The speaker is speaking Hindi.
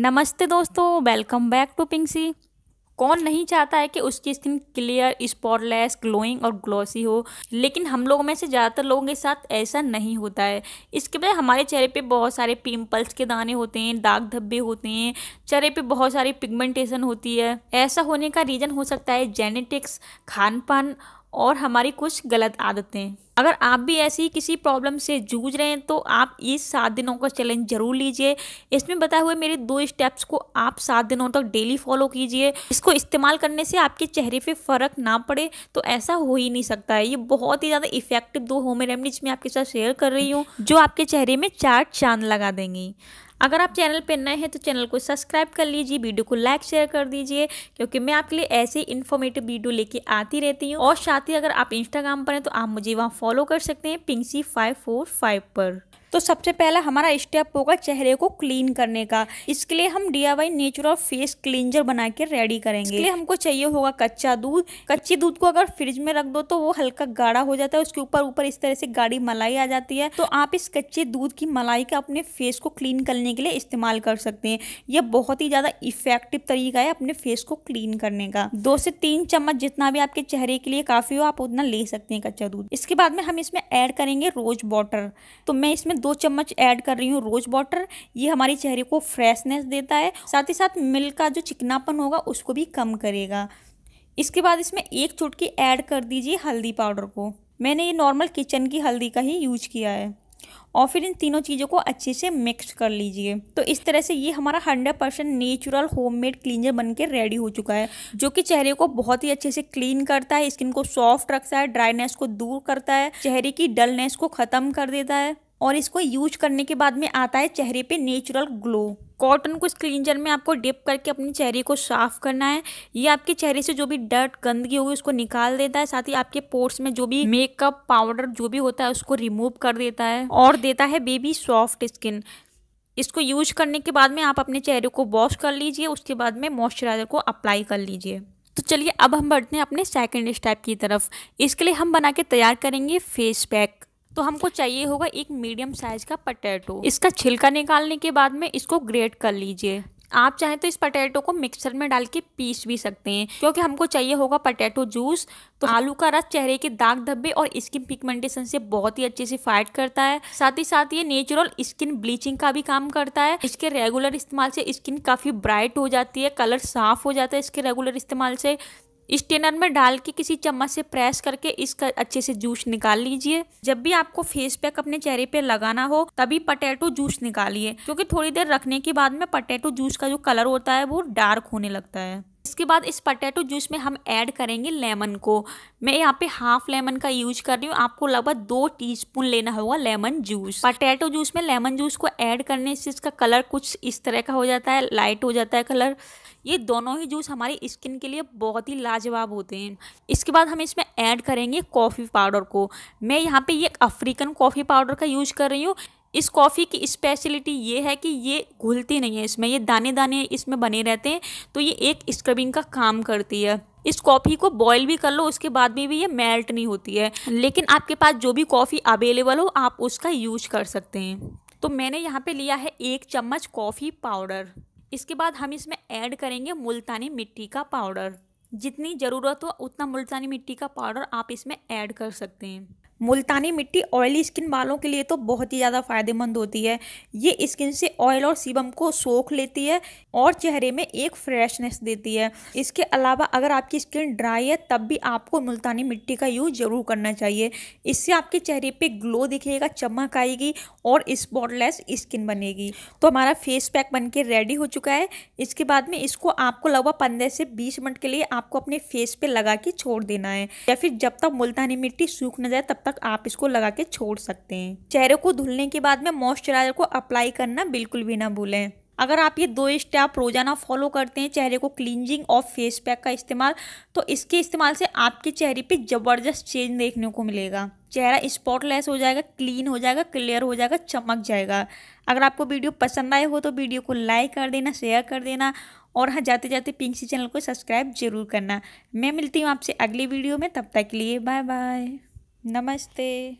नमस्ते दोस्तों वेलकम बैक टू पिंक्सी कौन नहीं चाहता है कि उसकी स्किन क्लियर स्पॉटलेस ग्लोइंग और ग्लॉसी हो लेकिन हम लोगों में से ज़्यादातर लोगों के साथ ऐसा नहीं होता है इसके बजाय हमारे चेहरे पे बहुत सारे पिंपल्स के दाने होते हैं दाग धब्बे होते हैं चेहरे पे बहुत सारी पिगमेंटेशन होती है ऐसा होने का रीज़न हो सकता है जेनेटिक्स खान पान और हमारी कुछ गलत आदतें अगर आप भी ऐसी किसी प्रॉब्लम से जूझ रहे हैं तो आप इस सात दिनों का चैलेंज ज़रूर लीजिए इसमें बताए हुए मेरे दो स्टेप्स को आप सात दिनों तक डेली फॉलो कीजिए इसको इस्तेमाल करने से आपके चेहरे पे फ़र्क ना पड़े तो ऐसा हो ही नहीं सकता है ये बहुत ही ज़्यादा इफेक्टिव दो होम रेमडीज मैं आपके साथ शेयर कर रही हूँ जो आपके चेहरे में चार चांद लगा देंगी अगर आप चैनल पर नए हैं तो चैनल को सब्सक्राइब कर लीजिए वीडियो को लाइक शेयर कर दीजिए क्योंकि मैं आपके लिए ऐसे इन्फॉर्मेटिव वीडियो लेके आती रहती हूँ और साथ ही अगर आप इंस्टाग्राम पर हैं तो आप मुझे वहाँ फॉलो कर सकते हैं पिंसी फाइव फोर फाइव पर तो सबसे पहला हमारा स्टेप होगा चेहरे को क्लीन करने का इसके लिए हम D I nature face cleanser बना के रेडी करेंगे इसके लिए हमको चाहिए होगा कच्चा दूध कच्चे दूध को अगर फ्रिज में रख दो तो वो हल्का गाढ़ा हो जाता है उसके ऊपर ऊपर इस तरह से गाढ़ी मलाई आ जाती है तो आप इस कच्चे दूध की मलाई का अपने फेस को क्लीन करने के लिए इस्तेमाल कर सकते हैं यह बहुत ही ज़्यादा इफेक्टिव तरीका है अपने फेस को क्लीन करने का दो से तीन चम्मच जितना भी आपके चेहरे के लिए काफ़ी हो आप उतना ले सकते हैं कच्चा दूध इसके बाद में हम इसमें ऐड करेंगे रोज वाटर तो मैं इसमें दो चम्मच ऐड कर रही हूँ रोज़ वाटर ये हमारे चेहरे को फ्रेशनेस देता है साथ ही साथ मिल्क का जो चिकनापन होगा उसको भी कम करेगा इसके बाद इसमें एक चुटकी ऐड कर दीजिए हल्दी पाउडर को मैंने ये नॉर्मल किचन की हल्दी का ही यूज किया है और फिर इन तीनों चीज़ों को अच्छे से मिक्स कर लीजिए तो इस तरह से ये हमारा hundred percent natural homemade cleanser बन के रेडी हो चुका है जो कि चेहरे को बहुत ही अच्छे से क्लीन करता है स्किन को सॉफ्ट रखता है ड्राइनेस को दूर करता है चेहरे की डलनेस को ख़त्म कर देता है और इसको यूज करने के बाद में आता है चेहरे पे नेचुरल ग्लो कॉटन को इस क्लींजर में आपको डिप करके अपने चेहरे को साफ करना है ये आपके चेहरे से जो भी डर्ट गंदगी होगी उसको निकाल देता है साथ ही आपके पोर्ट्स में जो भी मेकअप पाउडर जो भी होता है उसको रिमूव कर देता है और देता है बेबी सॉफ्ट स्किन इसको यूज करने के बाद में आप अपने चेहरे को वॉश कर लीजिए उसके बाद में मॉइस्चराइज़र को अप्लाई कर लीजिए तो चलिए अब हम बढ़ते हैं अपने सेकेंड स्टेप की तरफ इसके लिए हम बना के तैयार करेंगे फेस पैक तो हमको चाहिए होगा एक मीडियम साइज का पटेटो इसका छिलका निकालने के बाद में इसको ग्रेट कर लीजिए आप चाहें तो इस पटेटो को मिक्सर में डाल के पीस भी सकते हैं क्योंकि हमको चाहिए होगा पटेटो जूस तो आलू का रस चेहरे के दाग धब्बे और स्किन पिगमेंटेशन से बहुत ही अच्छे से फाइट करता है साथ ही साथ ये नेचुरल स्किन ब्लीचिंग का भी काम करता है इसके रेगुलर इस्तेमाल से स्किन काफ़ी ब्राइट हो जाती है कलर साफ हो जाता है इसके रेगुलर इस्तेमाल से स्टेनर में डाल के किसी चम्मच से प्रेस करके इसका अच्छे से जूस निकाल लीजिए जब भी आपको फेस पैक अपने चेहरे पे लगाना हो तभी पटेटो जूस निकालिए क्योंकि थोड़ी देर रखने के बाद में पटेटो जूस का जो कलर होता है वो डार्क होने लगता है इसके बाद इस पटेटो जूस में हम ऐड करेंगे लेमन को मैं यहाँ पे हाफ लेमन का यूज कर रही हूँ आपको लगभग दो टीस्पून लेना होगा लेमन जूस पटेटो जूस में लेमन जूस को ऐड करने से इसका कलर कुछ इस तरह का हो जाता है लाइट हो जाता है कलर ये दोनों ही जूस हमारी स्किन के लिए बहुत ही लाजवाब होते हैं इसके बाद हम इसमें ऐड करेंगे कॉफ़ी पाउडर को मैं यहाँ पे ये अफ्रीकन कॉफ़ी पाउडर का यूज कर रही हूँ इस कॉफ़ी की स्पेशलिटी ये है कि ये घुलती नहीं है इसमें ये दाने दाने इसमें बने रहते हैं तो ये एक स्क्रबिंग का काम करती है इस कॉफ़ी को बॉईल भी कर लो उसके बाद में भी ये मेल्ट नहीं होती है लेकिन आपके पास जो भी कॉफ़ी अवेलेबल हो आप उसका यूज कर सकते हैं तो मैंने यहाँ पे लिया है एक चम्मच कॉफ़ी पाउडर इसके बाद हम इसमें ऐड करेंगे मुल्तानी मिट्टी का पाउडर जितनी ज़रूरत हो उतना मुल्तानी मिट्टी का पाउडर आप इसमें ऐड कर सकते हैं मुल्तानी मिट्टी ऑयली स्किन वालों के लिए तो बहुत ही ज़्यादा फायदेमंद होती है ये स्किन से ऑयल और सीबम को सोख लेती है और चेहरे में एक फ्रेशनेस देती है इसके अलावा अगर आपकी स्किन ड्राई है तब भी आपको मुल्तानी मिट्टी का यूज़ ज़रूर करना चाहिए इससे आपके चेहरे पे ग्लो दिखेगा चमक आएगी और स्पॉटलेस स्किन बनेगी तो हमारा फेस पैक बन के रेडी हो चुका है इसके बाद में इसको आपको लगभग पंद्रह से बीस मिनट के लिए आपको अपने फेस पर लगा के छोड़ देना है या फिर जब तक मुल्तानी मिट्टी सूख न जाए तब तक आप इसको लगा के छोड़ सकते हैं चेहरे को धुलने के बाद में मॉइस्चराइजर को अप्लाई करना बिल्कुल भी ना भूलें अगर आप ये दो स्टेप रोजाना फॉलो करते हैं चेहरे को क्लींजिंग और फेस पैक का इस्तेमाल तो इसके इस्तेमाल से आपके चेहरे पे ज़बरदस्त चेंज देखने को मिलेगा चेहरा स्पॉटलेस हो जाएगा क्लीन हो जाएगा क्लियर हो जाएगा चमक जाएगा अगर आपको वीडियो पसंद आए हो तो वीडियो को लाइक कर देना शेयर कर देना और हाँ जाते जाते पिंक सी चैनल को सब्सक्राइब जरूर करना मैं मिलती हूँ आपसे अगली वीडियो में तब तक के लिए बाय बाय नमस्ते